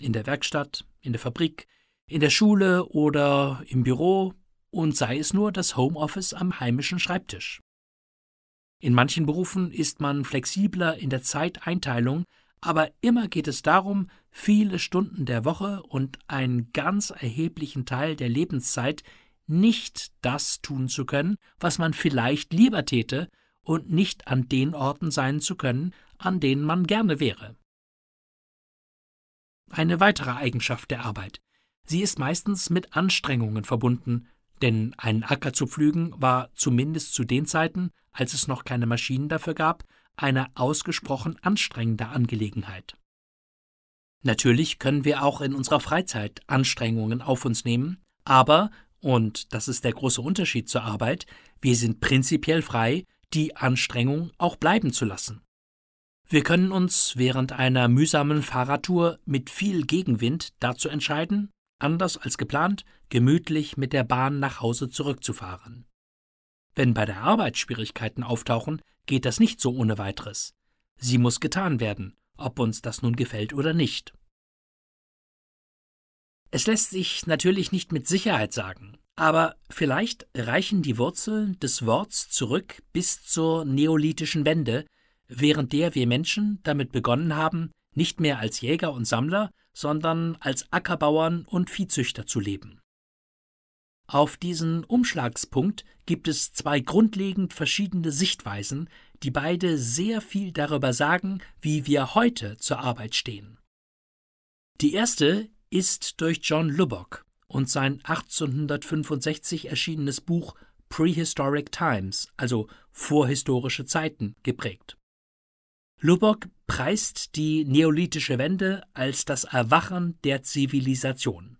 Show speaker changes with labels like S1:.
S1: in der Werkstatt, in der Fabrik, in der Schule oder im Büro und sei es nur das Homeoffice am heimischen Schreibtisch. In manchen Berufen ist man flexibler in der Zeiteinteilung, aber immer geht es darum, viele Stunden der Woche und einen ganz erheblichen Teil der Lebenszeit nicht das tun zu können, was man vielleicht lieber täte, und nicht an den Orten sein zu können, an denen man gerne wäre. Eine weitere Eigenschaft der Arbeit. Sie ist meistens mit Anstrengungen verbunden, denn einen Acker zu pflügen war zumindest zu den Zeiten, als es noch keine Maschinen dafür gab, eine ausgesprochen anstrengende Angelegenheit. Natürlich können wir auch in unserer Freizeit Anstrengungen auf uns nehmen, aber, und das ist der große Unterschied zur Arbeit, wir sind prinzipiell frei, die Anstrengung auch bleiben zu lassen. Wir können uns während einer mühsamen Fahrradtour mit viel Gegenwind dazu entscheiden, anders als geplant, gemütlich mit der Bahn nach Hause zurückzufahren. Wenn bei der Arbeit Schwierigkeiten auftauchen, geht das nicht so ohne weiteres. Sie muss getan werden, ob uns das nun gefällt oder nicht. Es lässt sich natürlich nicht mit Sicherheit sagen, aber vielleicht reichen die Wurzeln des Worts zurück bis zur neolithischen Wende, während der wir Menschen damit begonnen haben, nicht mehr als Jäger und Sammler, sondern als Ackerbauern und Viehzüchter zu leben. Auf diesen Umschlagspunkt gibt es zwei grundlegend verschiedene Sichtweisen, die beide sehr viel darüber sagen, wie wir heute zur Arbeit stehen. Die erste ist durch John Lubbock und sein 1865 erschienenes Buch Prehistoric Times, also vorhistorische Zeiten, geprägt. Lubbock preist die neolithische Wende als das Erwachen der Zivilisation.